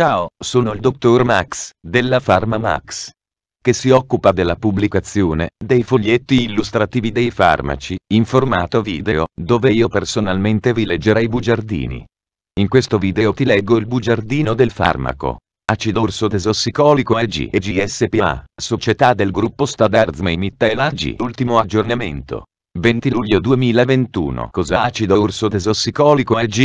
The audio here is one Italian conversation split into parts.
Ciao, sono il dottor Max, della Pharma Max che si occupa della pubblicazione dei foglietti illustrativi dei farmaci, in formato video, dove io personalmente vi leggerei i bugiardini. In questo video ti leggo il bugiardino del farmaco. Acido orso desossicolico AG e GSPA, società del gruppo Stadardsmei Mittel AG. Ultimo aggiornamento. 20 luglio 2021 Cosa acido orso desossicolico AG?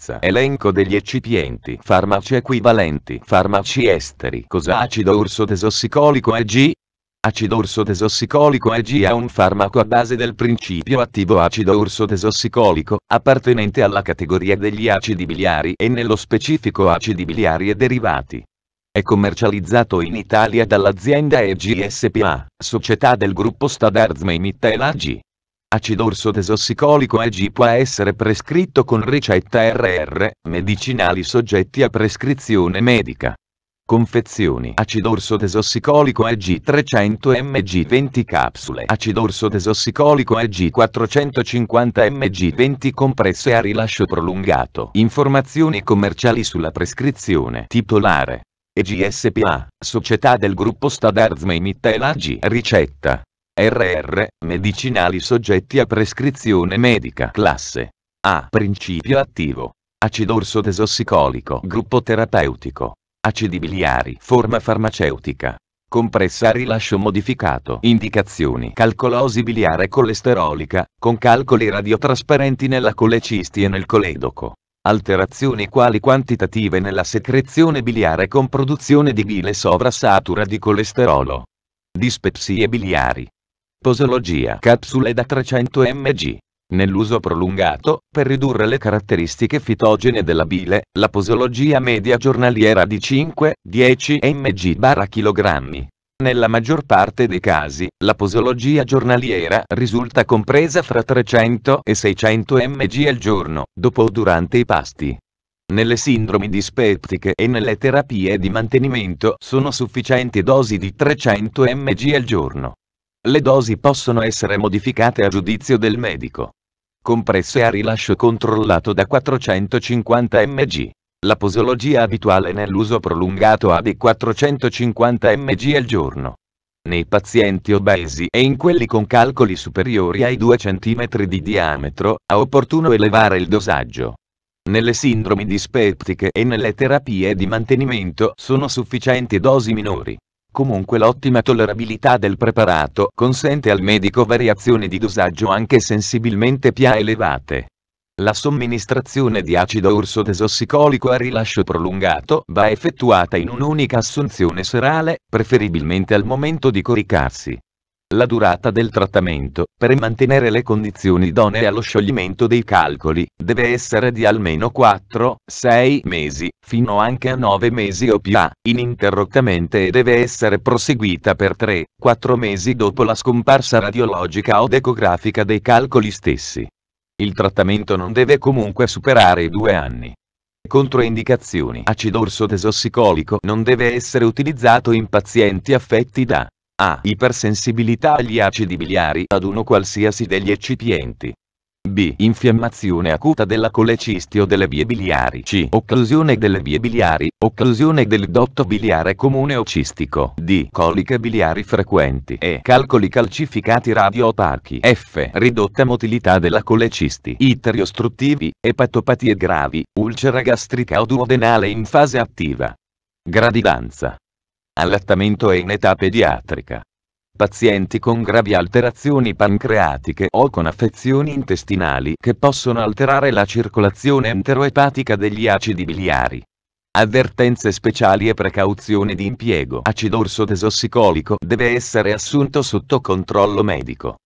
sicurezza. Elenco degli eccipienti. Farmaci equivalenti. Farmaci esteri. Cosa acido orso tesossicolico AG? Acido orso tesossicolico AG è un farmaco a base del principio attivo acido orso tesossicolico, appartenente alla categoria degli acidi biliari e nello specifico acidi biliari e derivati. È commercializzato in Italia dall'azienda EGSPA, società del gruppo Stadarznei Mittal AG acidorso desossicolico AG può essere prescritto con ricetta RR, medicinali soggetti a prescrizione medica. Confezioni acidorso desossicolico AG 300 mg 20 capsule acidorso desossicolico AG 450 mg 20 compresse a rilascio prolungato Informazioni commerciali sulla prescrizione Titolare EGSPA, Società del Gruppo Stadarz Meimittel AG Ricetta RR, medicinali soggetti a prescrizione medica classe A. Principio attivo. Acido orso desossicolico, gruppo terapeutico. Acidi biliari, forma farmaceutica. Compressa a rilascio modificato. Indicazioni. Calcolosi biliare colesterolica, con calcoli radiotrasparenti nella colecisti e nel coledoco. Alterazioni quali quantitative nella secrezione biliare con produzione di bile sovrassatura di colesterolo. Dispepsie biliari. Posologia Capsule da 300 mg. Nell'uso prolungato, per ridurre le caratteristiche fitogene della bile, la posologia media giornaliera di 5-10 mg/kg. Nella maggior parte dei casi, la posologia giornaliera risulta compresa fra 300 e 600 mg al giorno, dopo o durante i pasti. Nelle sindromi dispeptiche e nelle terapie di mantenimento sono sufficienti dosi di 300 mg al giorno. Le dosi possono essere modificate a giudizio del medico. Compresse a rilascio controllato da 450 mg. La posologia abituale nell'uso prolungato ha di 450 mg al giorno. Nei pazienti obesi e in quelli con calcoli superiori ai 2 cm di diametro, è opportuno elevare il dosaggio. Nelle sindromi dispeptiche e nelle terapie di mantenimento sono sufficienti dosi minori. Comunque l'ottima tollerabilità del preparato consente al medico variazioni di dosaggio anche sensibilmente più elevate. La somministrazione di acido desossicolico a rilascio prolungato va effettuata in un'unica assunzione serale, preferibilmente al momento di coricarsi la durata del trattamento, per mantenere le condizioni idonee allo scioglimento dei calcoli, deve essere di almeno 4, 6 mesi, fino anche a 9 mesi o più, ininterrottamente e deve essere proseguita per 3, 4 mesi dopo la scomparsa radiologica o decografica dei calcoli stessi. Il trattamento non deve comunque superare i due anni. Controindicazioni Acido orso tesossicolico non deve essere utilizzato in pazienti affetti da a. Ipersensibilità agli acidi biliari ad uno qualsiasi degli eccipienti. B. Infiammazione acuta della colecisti o delle vie biliari. C. Occlusione delle vie biliari, occlusione del dotto biliare comune o cistico. D. Coliche biliari frequenti. E. Calcoli calcificati radiopachi. F. Ridotta motilità della colecisti. Iteri ostruttivi, epatopatie gravi, ulcera gastrica o duodenale in fase attiva. Gradidanza allattamento e in età pediatrica. Pazienti con gravi alterazioni pancreatiche o con affezioni intestinali che possono alterare la circolazione enteroepatica degli acidi biliari. Avvertenze speciali e precauzioni di impiego. Acido orso desossicolico deve essere assunto sotto controllo medico.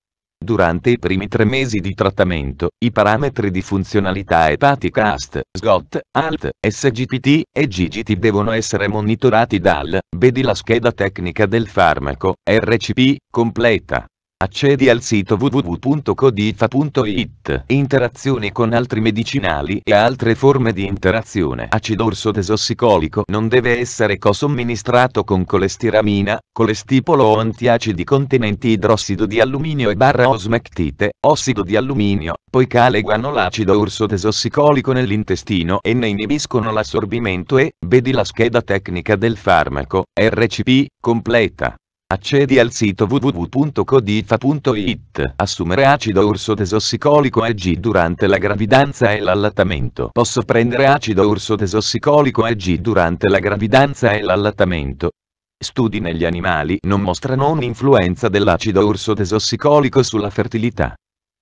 Durante i primi tre mesi di trattamento, i parametri di funzionalità epatica AST, SGOT, ALT, SGPT e GGT devono essere monitorati dal, vedi la scheda tecnica del farmaco, RCP, completa. Accedi al sito www.codifa.it. Interazioni con altri medicinali e altre forme di interazione. Acido orso desossicolico non deve essere cosomministrato con colestiramina, colestipolo o antiacidi contenenti idrossido di alluminio e barra osmectite, ossido di alluminio, poiché legano l'acido orso desossicolico nell'intestino e ne inibiscono l'assorbimento e, vedi la scheda tecnica del farmaco, RCP, completa accedi al sito www.codifa.it. Assumere acido urso ursodesossicolico AG durante la gravidanza e l'allattamento. Posso prendere acido urso ursodesossicolico AG durante la gravidanza e l'allattamento? Studi negli animali non mostrano un'influenza dell'acido urso ursodesossicolico sulla fertilità.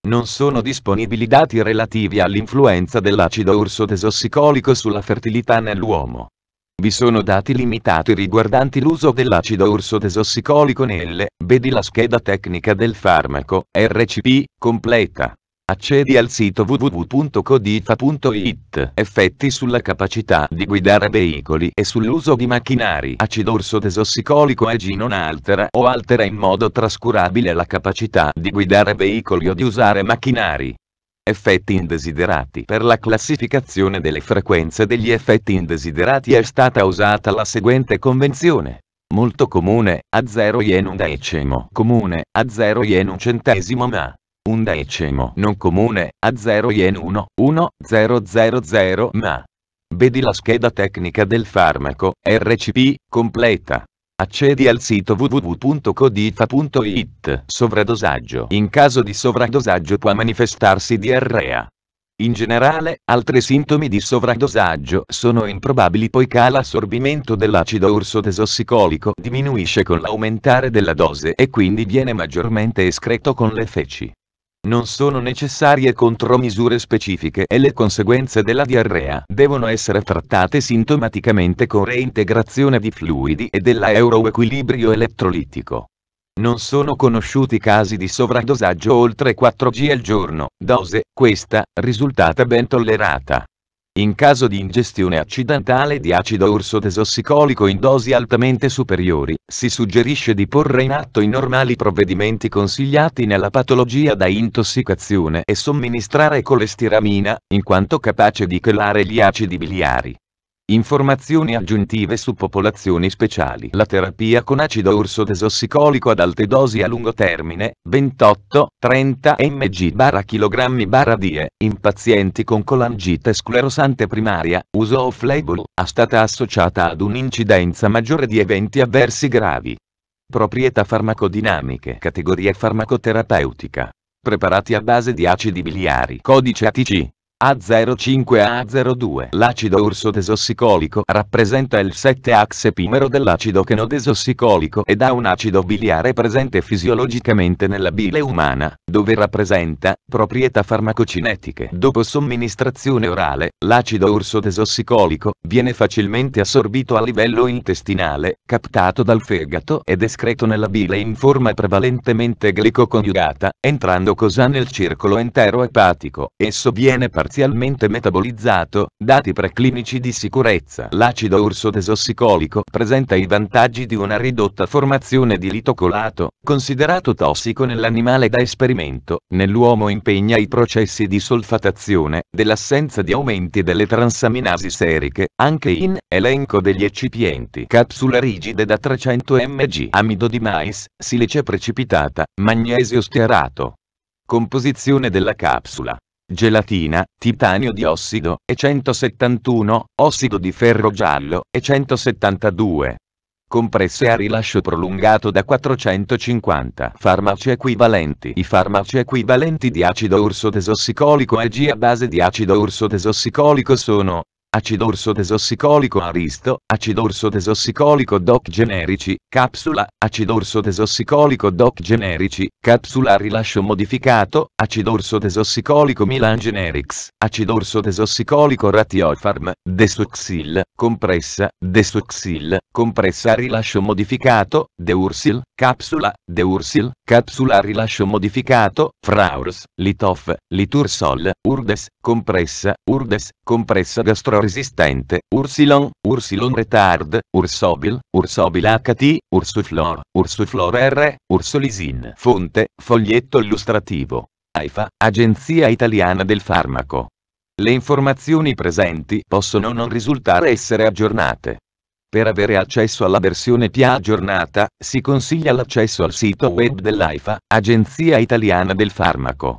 Non sono disponibili dati relativi all'influenza dell'acido urso ursodesossicolico sulla fertilità nell'uomo. Vi sono dati limitati riguardanti l'uso dell'acido ursodesossicolico nelle, vedi la scheda tecnica del farmaco, RCP, completa. Accedi al sito www.codifa.it. Effetti sulla capacità di guidare veicoli e sull'uso di macchinari. Acido desossicolico AG non altera o altera in modo trascurabile la capacità di guidare veicoli o di usare macchinari. Effetti indesiderati Per la classificazione delle frequenze degli effetti indesiderati è stata usata la seguente convenzione. Molto comune, a 0 yen un decimo. Comune, a 0 yen un centesimo ma. Un decimo non comune, a 0 yen 1, 1, 0, 0, 0 ma. Vedi la scheda tecnica del farmaco, RCP, completa. Accedi al sito www.codifa.it. Sovradosaggio. In caso di sovradosaggio può manifestarsi diarrea. In generale, altri sintomi di sovradosaggio sono improbabili poiché l'assorbimento dell'acido ursodesossicolico diminuisce con l'aumentare della dose e quindi viene maggiormente escreto con le feci. Non sono necessarie contromisure specifiche e le conseguenze della diarrea devono essere trattate sintomaticamente con reintegrazione di fluidi e dell'euroequilibrio elettrolitico. Non sono conosciuti casi di sovradosaggio oltre 4G al giorno, dose, questa, risultata ben tollerata. In caso di ingestione accidentale di acido ursodesossicolico in dosi altamente superiori, si suggerisce di porre in atto i normali provvedimenti consigliati nella patologia da intossicazione e somministrare colestiramina, in quanto capace di chelare gli acidi biliari. Informazioni aggiuntive su popolazioni speciali. La terapia con acido desossicolico ad alte dosi a lungo termine, 28, 30 mg barra kg barra die, in pazienti con colangite sclerosante primaria, uso off-label, è stata associata ad un'incidenza maggiore di eventi avversi gravi. Proprietà farmacodinamiche. Categoria farmacoterapeutica. Preparati a base di acidi biliari. Codice ATC. A05A02 L'acido urso desossicolico rappresenta il 7-axe pimero dell'acido chenodesossicolico ed ha un acido biliare presente fisiologicamente nella bile umana, dove rappresenta proprietà farmacocinetiche. Dopo somministrazione orale, l'acido urso desossicolico viene facilmente assorbito a livello intestinale, captato dal fegato ed escreto nella bile in forma prevalentemente glicoconiugata, entrando così nel circolo epatico. Esso viene particolarmente parzialmente metabolizzato, dati preclinici di sicurezza. L'acido desossicolico presenta i vantaggi di una ridotta formazione di litocolato, considerato tossico nell'animale da esperimento, nell'uomo impegna i processi di solfatazione, dell'assenza di aumenti delle transaminasi seriche, anche in elenco degli eccipienti. Capsule rigide da 300 mg, amido di mais, silice precipitata, magnesio stearato. Composizione della capsula gelatina, titanio diossido, e 171, ossido di ferro giallo, e 172. Compresse a rilascio prolungato da 450 farmaci equivalenti. I farmaci equivalenti di acido urso desossicolico e G a base di acido urso tesossicolico sono acidorso desossicolico Aristo, acidorso desossicolico DOC generici, capsula, acidorso desossicolico DOC generici, capsula rilascio modificato, acidorso desossicolico Milan Generics, acidorso desossicolico Ratiofarm, Desoxil, compressa, Desoxil, compressa rilascio modificato, Deursil, capsula, Deursil, capsula rilascio modificato, Fraurs, Litof, Litursol, Urdes, compressa, Urdes, compressa gastro resistente, Ursilon, Ursilon retard, Ursobil, Ursobil HT, Ursuflor, Ursuflor R, Ursolisin. Fonte, foglietto illustrativo. AIFA, Agenzia Italiana del Farmaco. Le informazioni presenti possono non risultare essere aggiornate. Per avere accesso alla versione PIA aggiornata, si consiglia l'accesso al sito web dell'AIFA, Agenzia Italiana del Farmaco.